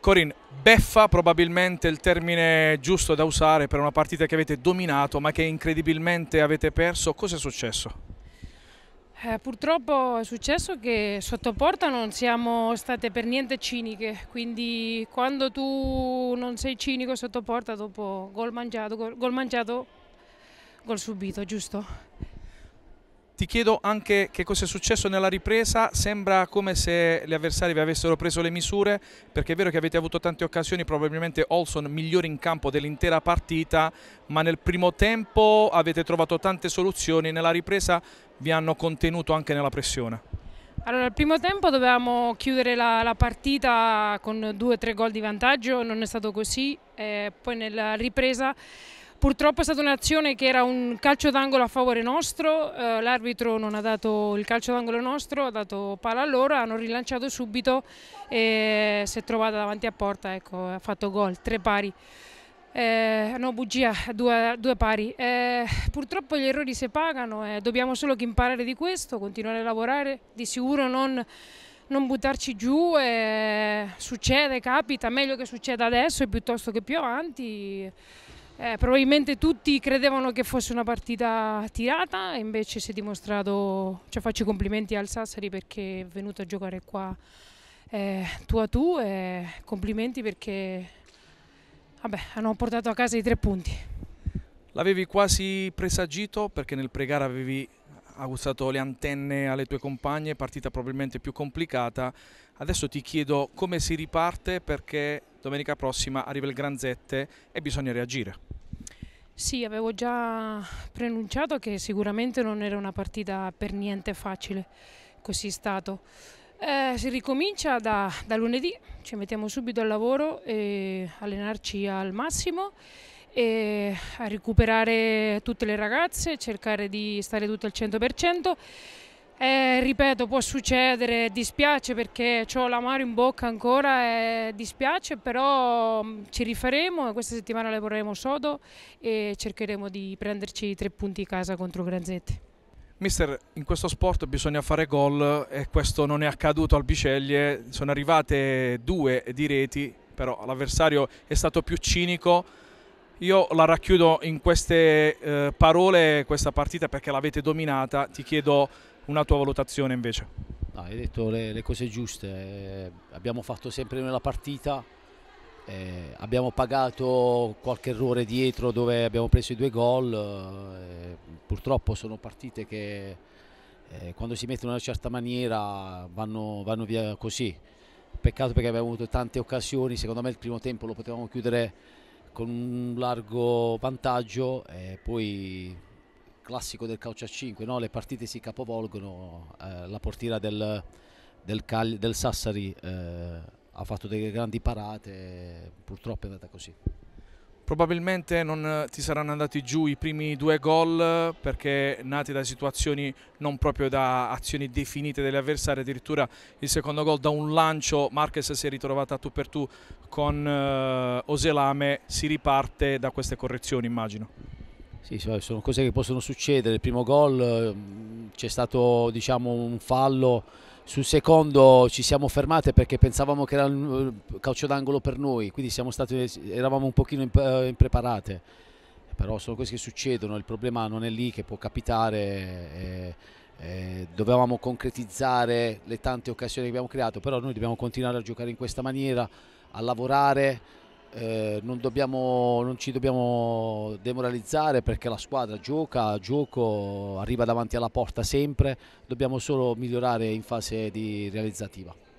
Corin, beffa probabilmente il termine giusto da usare per una partita che avete dominato ma che incredibilmente avete perso. Cosa è successo? Eh, purtroppo è successo che sotto porta non siamo state per niente ciniche, quindi quando tu non sei cinico sotto porta dopo gol mangiato, gol, gol mangiato, gol subito, giusto? Ti chiedo anche che cosa è successo nella ripresa, sembra come se gli avversari vi avessero preso le misure, perché è vero che avete avuto tante occasioni, probabilmente Olson migliore in campo dell'intera partita, ma nel primo tempo avete trovato tante soluzioni, nella ripresa vi hanno contenuto anche nella pressione. Allora, al primo tempo dovevamo chiudere la, la partita con due o tre gol di vantaggio, non è stato così, eh, poi nella ripresa Purtroppo è stata un'azione che era un calcio d'angolo a favore nostro, eh, l'arbitro non ha dato il calcio d'angolo nostro, ha dato palla a loro, hanno rilanciato subito e si è trovata davanti a porta, ecco, ha fatto gol, tre pari. Eh, no, bugia, due, due pari. Eh, purtroppo gli errori si pagano e eh, dobbiamo solo che imparare di questo, continuare a lavorare, di sicuro non non buttarci giù, eh, succede, capita, meglio che succeda adesso piuttosto che più avanti. Eh, probabilmente tutti credevano che fosse una partita tirata, invece si è dimostrato, cioè faccio i complimenti al Sassari perché è venuto a giocare qua eh, tu a tu e complimenti perché vabbè, hanno portato a casa i tre punti. L'avevi quasi presagito perché nel pregare avevi aguzzato le antenne alle tue compagne, partita probabilmente più complicata. Adesso ti chiedo come si riparte perché domenica prossima arriva il Granzette e bisogna reagire. Sì, avevo già preannunciato che sicuramente non era una partita per niente facile, così è stato. Eh, si ricomincia da, da, lunedì, ci mettiamo subito al lavoro e allenarci al massimo e a recuperare tutte le ragazze, cercare di stare tutte al 100%. Eh, ripeto, può succedere, dispiace perché ho l'amaro in bocca ancora, eh, dispiace, però mm, ci rifaremo, questa settimana le vorremo sodo e cercheremo di prenderci tre punti in casa contro Granzetti. Mister, in questo sport bisogna fare gol e questo non è accaduto al Biceglie, sono arrivate due di reti, però l'avversario è stato più cinico. Io la racchiudo in queste eh, parole questa partita perché l'avete dominata, ti chiedo una tua valutazione invece. No, hai detto le, le cose giuste, eh, abbiamo fatto sempre nella partita, eh, abbiamo pagato qualche errore dietro dove abbiamo preso i due gol, eh, purtroppo sono partite che eh, quando si mettono in una certa maniera vanno, vanno via così, peccato perché abbiamo avuto tante occasioni, secondo me il primo tempo lo potevamo chiudere con un largo vantaggio e eh, poi classico del calcio a 5, no? le partite si capovolgono, eh, la portiera del, del, Cal- del Sassari eh, ha fatto delle grandi parate, purtroppo è andata così. Probabilmente non eh, ti saranno andati giù i primi due gol perché nati da situazioni non proprio da azioni definite degli avversari, addirittura il secondo gol da un lancio, Marquez si è ritrovata tu per tu con eh, Oselame, si riparte da queste correzioni immagino. Sì, sono cose che possono succedere. Il primo gol ehm, c'è stato diciamo, un fallo, sul secondo ci siamo fermate perché pensavamo che era un eh, calcio d'angolo per noi, quindi stati, eravamo un pochino eh, impreparate. Però sono cose che succedono, il problema non è lì che può capitare. Eh, dovevamo concretizzare le tante occasioni che abbiamo creato, però noi dobbiamo continuare a giocare in questa maniera, a lavorare eh, non, dobbiamo, non, ci dobbiamo demoralizzare perché la squadra gioca, gioco, arriva davanti alla porta sempre, dobbiamo solo migliorare in fase realizzativa.